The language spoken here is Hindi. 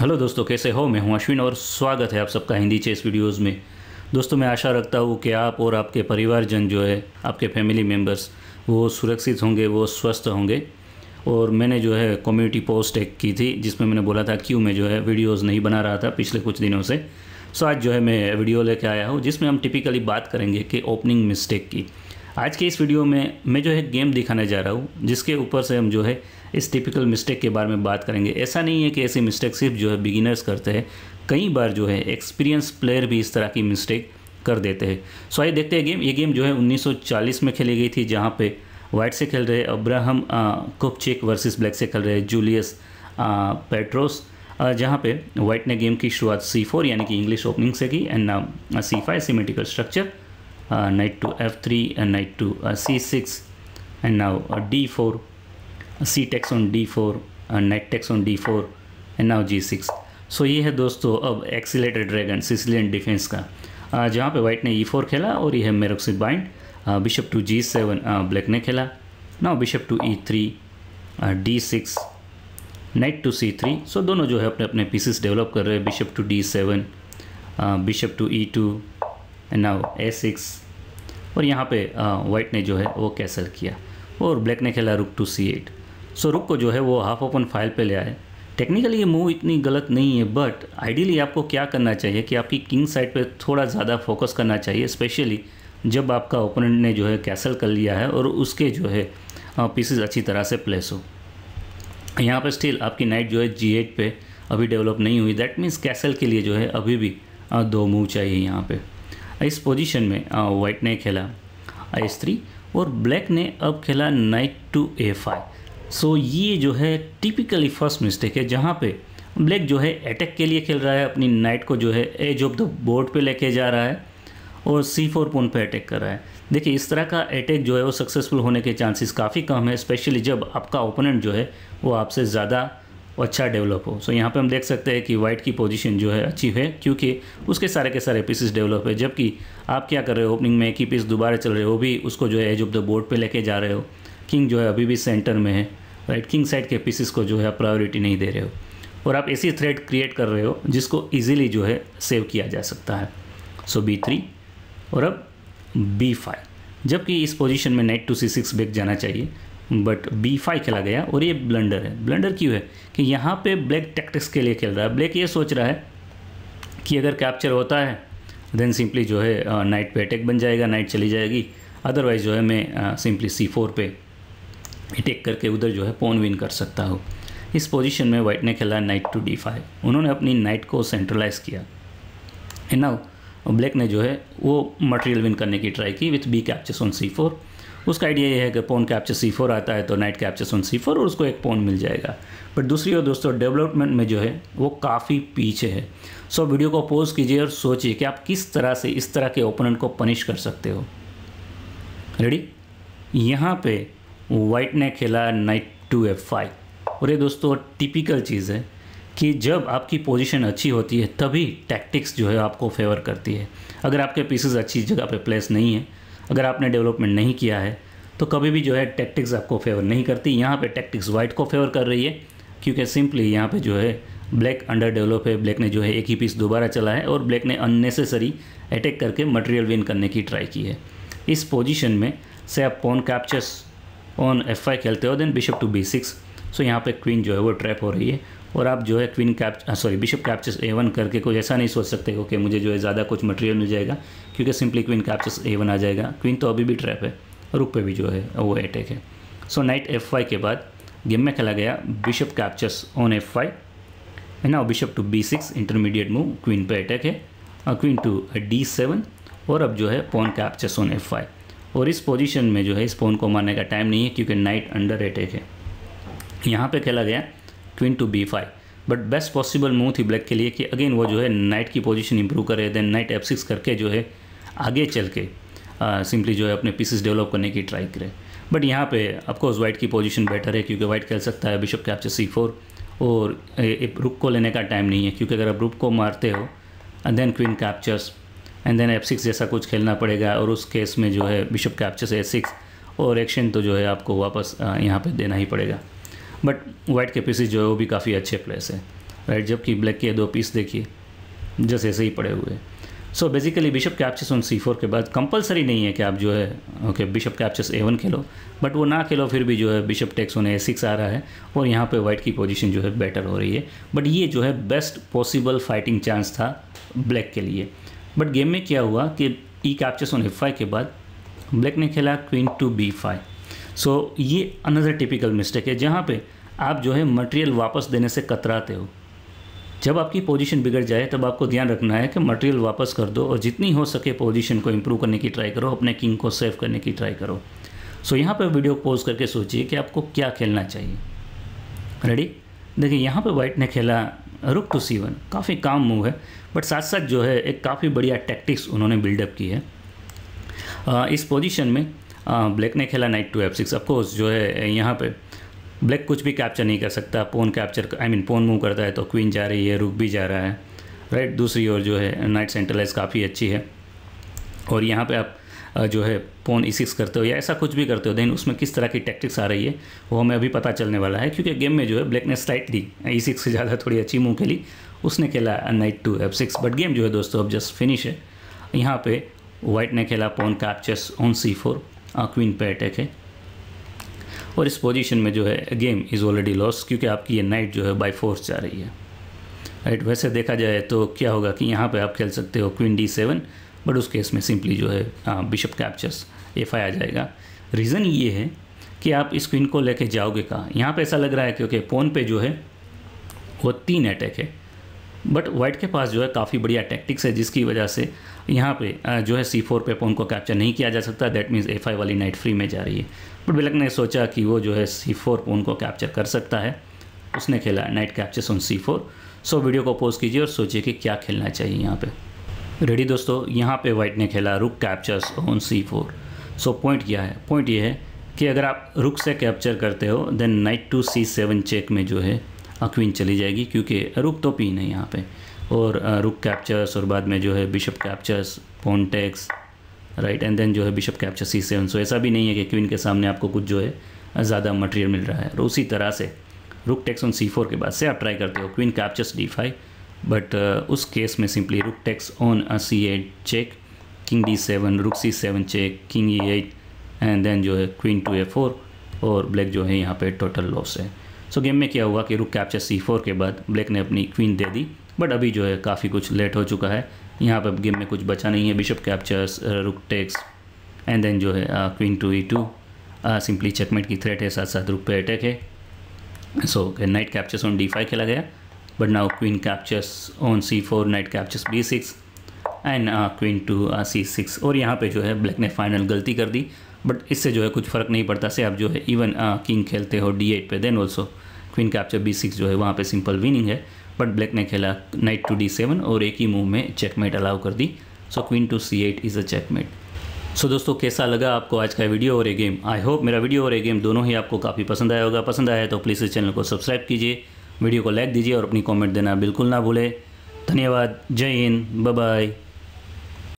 हेलो दोस्तों कैसे हो मैं हूं अश्विन और स्वागत है आप सबका हिंदी चेस वीडियोस में दोस्तों मैं आशा रखता हूं कि आप और आपके परिवारजन जो है आपके फैमिली मेम्बर्स वो सुरक्षित होंगे वो स्वस्थ होंगे और मैंने जो है कम्युनिटी पोस्ट एक की थी जिसमें मैंने बोला था क्यों मैं जो है वीडियोज़ नहीं बना रहा था पिछले कुछ दिनों से सो आज जो है मैं वीडियो लेके आया हूँ जिसमें हम टिपिकली बात करेंगे कि ओपनिंग मिस्टेक की आज के इस वीडियो में मैं जो है गेम दिखाने जा रहा हूँ जिसके ऊपर से हम जो है इस टिपिकल मिस्टेक के बारे में बात करेंगे ऐसा नहीं है कि ऐसी मिस्टेक सिर्फ जो है बिगिनर्स करते हैं कई बार जो है एक्सपीरियंस प्लेयर भी इस तरह की मिस्टेक कर देते हैं सो आइए देखते हैं गेम ये गेम जो है 1940 में खेली गई थी जहाँ पे वाइट से खेल रहे अब्राहम कुपचेक वर्सेस ब्लैक से खेल रहे जूलियस पेट्रोस जहाँ पे वाइट ने गेम की शुरुआत सी फोर यानी कि इंग्लिश ओपनिंग से की and C five symmetrical structure knight to F three and knight to C six and now D four C takes on D four knight takes on D four and G six so ये है दोस्तों अब एक्सीटर ड्रैगन सिसिलियन डिफेंस का uh, जहाँ पे वाइट ने ई e फोर खेला और ये है Maroczy bind bishop to G seven black ने खेला now bishop to E three D six knight to C three so दोनों जो है अपने अपने पीसेस डेवलप कर रहे हैं bishop to D seven bishop to E two and now A six और यहाँ पे वाइट uh, ने जो है वो कैसल किया और ब्लैक ने खेला रुक टू सी एट स्वरूप को जो है वो हाफ ओपन फाइल पे ले आए टेक्निकली ये मूव इतनी गलत नहीं है बट आइडियली आपको क्या करना चाहिए कि आपकी किंग साइड पे थोड़ा ज़्यादा फोकस करना चाहिए स्पेशली जब आपका ओपोनेंट ने जो है कैसल कर लिया है और उसके जो है पीसेज अच्छी तरह से प्लेस हो यहाँ पर स्टिल आपकी नाइट जो है जी एट पे अभी डेवलप नहीं हुई दैट मीन्स कैसल के लिए जो है अभी भी दो मूव चाहिए यहाँ पे इस पोजीशन में वाइट ने खेला एस थ्री और ब्लैक ने अब खेला knight to A five so so, ये जो है टिपिकली फर्स्ट मिस्टेक है जहाँ पे ब्लैक जो है अटैक के लिए खेल रहा है अपनी नाइट को जो है एज ऑफ द बोर्ड पे लेके जा रहा है और सी फोर पोन पर अटैक कर रहा है देखिए इस तरह का अटैक जो है वो सक्सेसफुल होने के चांसेस काफ़ी कम है स्पेशली जब आपका ओपोनेंट जो है वो आपसे ज़्यादा अच्छा डेवलप हो सो so, यहाँ पे हम देख सकते हैं कि वाइट की पोजीशन जो है अच्छी है क्योंकि उसके सारे के सारे पीसेस डेवलप है जबकि आप क्या कर रहे हो ओपनिंग में एक ही पीस दोबारा चल रहे हो वो भी उसको जो है एज ऑफ द बोर्ड पे लेके जा रहे हो किंग जो है अभी भी सेंटर में है राइट किंग साइड के पीसीस को जो है प्रायोरिटी नहीं दे रहे हो और आप ऐसी थ्रेड क्रिएट कर रहे हो जिसको इजीली जो है सेव किया जा सकता है सो बी थ्री और अब बी फाइव जबकि इस पोजीशन में knight to C six back जाना चाहिए बट बी फाइव खेला गया और ये ब्लंडर है ब्लंडर क्यों है कि यहाँ पे ब्लैक टैक्टिक्स के लिए खेल रहा है ब्लैक ये सोच रहा है कि अगर कैप्चर होता है देन सिंपली जो है नाइट uh, पे अटैक बन जाएगा नाइट चली जाएगी अदरवाइज़ जो है मैं सिंपली सी फोर पे अटैक करके उधर जो है पोन विन कर सकता हो इस पोजीशन में वाइट ने खेला नाइट टू डी फाइव उन्होंने अपनी नाइट को सेंट्रलाइज किया एंड नाउ ब्लैक ने जो है वो मटेरियल विन करने की ट्राई की with B captures on C four उसका आइडिया ये है कि पोन कैप्चर सी फोर आता है तो knight captures on C four और उसको एक पोन मिल जाएगा बट दूसरी ओर दोस्तों डेवलपमेंट में जो है वो काफ़ी पीछे है सो वीडियो को पॉज कीजिए और सोचिए कि आप किस तरह से इस तरह के ओपोनेंट को पनिश कर सकते हो रेडी यहाँ पे वाइट ने खेला नाइट टू एफ फाइव और ये दोस्तों टिपिकल चीज़ है कि जब आपकी पोजीशन अच्छी होती है तभी टैक्टिक्स जो है आपको फेवर करती है अगर आपके पीसेस अच्छी जगह पे प्लेस नहीं है अगर आपने डेवलपमेंट नहीं किया है तो कभी भी जो है टैक्टिक्स आपको फेवर नहीं करती यहाँ पे टैक्टिक्स वाइट को फेवर कर रही है क्योंकि सिंपली यहाँ पे जो है ब्लैक अंडर डेवलप है ब्लैक ने जो है एक ही पीस दोबारा चला है और ब्लैक ने अननेसेसरी अटैक करके मटेरियल विन करने की ट्राई की है इस पोजीशन में से आप pawn captures on F five खेलते हो then bishop to B six so यहाँ पे क्वीन जो है वो ट्रैप हो रही है और आप जो है queen cap sorry bishop captures A one करके कोई ऐसा नहीं सोच सकते हो कि मुझे जो है ज़्यादा कुछ मटेरियल मिल जाएगा क्योंकि simply queen captures A one आ जाएगा क्वीन तो अभी भी ट्रैप है और ऊपर भी जो है वो अटैक है सो नाइट एफ वाई के बाद गेम में खेला गया bishop captures on F Y है ना bishop to B six intermediate move queen पर अटैक है क्वीन टू डी सेवन और अब जो है pawn captures on F Y और इस पोजीशन में जो है इस फोन को मारने का टाइम नहीं है क्योंकि नाइट अंडर अटैक है यहाँ पे खेला गया queen to B five but best possible move थी ब्लैक के लिए कि अगेन वो जो है नाइट की पोजीशन इंप्रूव करे देन नाइट एफ सिक्स करके जो है आगे चल के सिंपली जो है अपने पीसेस डेवलप करने की ट्राई करे बट यहाँ पे अफकोर्स वाइट की पोजीशन बेटर है क्योंकि वाइट खेल सकता है बिशप कैप्चर सी फोर और रुक को लेने का टाइम नहीं है क्योंकि अगर आप रुक को मारते हो and then queen captures and then F six जैसा कुछ खेलना पड़ेगा और उस केस में जो है बिशप कैप्चर से एफ सिक्स और एक्शन तो जो है आपको वापस यहाँ पर देना ही पड़ेगा बट वाइट के पीसेस जो है वो भी काफ़ी अच्छे प्लेस है राइट जबकि ब्लैक के दो पीस देखिए जैसे ऐसे ही पड़े हुए so basically bishop captures on C four के बाद कंपलसरी नहीं है कि आप जो है okay bishop captures A one खेलो बट वो ना खेलो फिर भी जो है bishop takes on A six आ रहा है और यहाँ पे वाइट की पोजीशन जो है बेटर हो रही है बट ये जो है बेस्ट पॉसिबल फाइटिंग चांस था ब्लैक के लिए बट गेम में क्या हुआ कि ई कैप्चर्स ऑन एफ के बाद ब्लैक ने खेला queen to B five so ये अनदर टिपिकल मिस्टेक है जहाँ पे आप जो है मटेरियल वापस देने से कतराते हो जब आपकी पोजीशन बिगड़ जाए तब आपको ध्यान रखना है कि मटेरियल वापस कर दो और जितनी हो सके पोजीशन को इम्प्रूव करने की ट्राई करो अपने किंग को सेव करने की ट्राई करो सो यहाँ पर वीडियो पोज करके सोचिए कि आपको क्या खेलना चाहिए रेडी देखिए यहाँ पर वाइट ने खेला रुक टू तो सी वन काफ़ी काम मूव है बट साथ साथ जो है एक काफ़ी बढ़िया टैक्टिक्स उन्होंने बिल्डअप की है आ, इस पोजीशन में आ, ब्लैक ने खेला knight to F six of course जो है यहाँ पे ब्लैक कुछ भी कैप्चर नहीं कर सकता pawn capture I mean pawn move करता है तो क्वीन जा रही है रुक भी जा रहा है राइट दूसरी ओर जो है नाइट सेंट्रलाइज काफ़ी अच्छी है और यहाँ पे आप जो है पोन सिक्स करते हो या ऐसा कुछ भी करते हो देन उसमें किस तरह की टैक्टिक्स आ रही है वो हमें अभी पता चलने वाला है क्योंकि गेम में जो है ब्लैक ने स्लाइटली ई सिक्स से ज़्यादा थोड़ी अच्छी मुँह खेली उसने खेला knight to F six but game जो है दोस्तों अब जस्ट फिनिश है यहाँ पे वाइट ने खेला पोन का chase on C four queen पे अटैक है और इस पोजीशन में जो है गेम इज़ ऑलरेडी लॉस क्योंकि आपकी ये नाइट जो है बाई फोर्स जा रही है राइट वैसे देखा जाए तो क्या होगा कि यहाँ पे आप खेल सकते हो क्वीन डी सेवन बट उस केस में सिंपली जो है बिशप कैप्चर्स एफ आ जाएगा रीज़न ये है कि आप इस क्वीन को लेके जाओगे कहाँ यहाँ पे ऐसा लग रहा है क्योंकि पोन पे जो है वो तीन अटैक है बट वाइट के पास जो है काफ़ी बढ़िया टैक्टिक्स है जिसकी वजह से यहाँ पे जो है सी फोर पे पोन को कैप्चर नहीं किया जा सकता दैट मीन्स एफ आई वाली नाइट फ्री में जा रही है बट बिलक ने सोचा कि वो जो है सी फोर पोन को कैप्चर कर सकता है उसने खेला knight captures on C four so video को पोज कीजिए और सोचिए कि क्या खेलना चाहिए यहाँ पर रेडी दोस्तों यहाँ पे वाइट ने खेला rook captures on C four so point क्या है पॉइंट ये है कि अगर आप रुक से कैप्चर करते हो then knight to C seven check में जो है अक्वीन चली जाएगी क्योंकि रुक तो पीन है यहाँ पे और रुक uh, कैप्चर्स और बाद में जो है bishop captures pawn takes right and then जो है bishop capture C seven so ऐसा भी नहीं है कि क्वीन के सामने आपको कुछ जो है uh, ज़्यादा मटेरियल मिल रहा है और उसी तरह से रुक टेक्स ऑन सी फोर के बाद से आप ट्राई करते हो queen captures D five but uh, उस केस में simply rook takes on a C eight check king D seven rook C seven check king E eight and then जो है क्वीन टू ए फोर और ब्लैक जो है यहाँ पे टोटल लॉस है सो so, गेम में क्या हुआ कि रुक कैप्चर सी फोर के बाद ब्लैक ने अपनी क्वीन दे दी बट अभी जो है काफ़ी कुछ लेट हो चुका है यहाँ पर गेम में कुछ बचा नहीं है bishop captures rook takes and then जो है queen to E two simply checkmate की थ्रेट है साथ साथ रुक पे अटैक है so knight captures on D five खेला गया but now queen captures on c4 knight captures b6 and queen to C six और यहाँ पे जो है ब्लैक ने फाइनल गलती कर दी बट इससे जो है कुछ फ़र्क नहीं पड़ता से आप जो है इवन किंग uh, खेलते हो डी एट पे then also queen capture B six जो है वहाँ पर सिंपल विनिंग है बट ब्लैक ने खेला नाइट टू डी सेवन और एक ही मूव में चेक मेट अलाउ कर दी so queen to C eight is a checkmate so दोस्तों कैसा लगा आपको आज का वीडियो और ए गेम आई होप मेरा वीडियो और ए गेम दोनों ही आपको काफ़ी पसंद आया होगा पसंद आया तो प्लीज़ इस चैनल को सब्सक्राइब कीजिए वीडियो को लाइक दीजिए और अपनी कॉमेंट देना बिल्कुल ना भूलें धन्यवाद जय हिंद बाय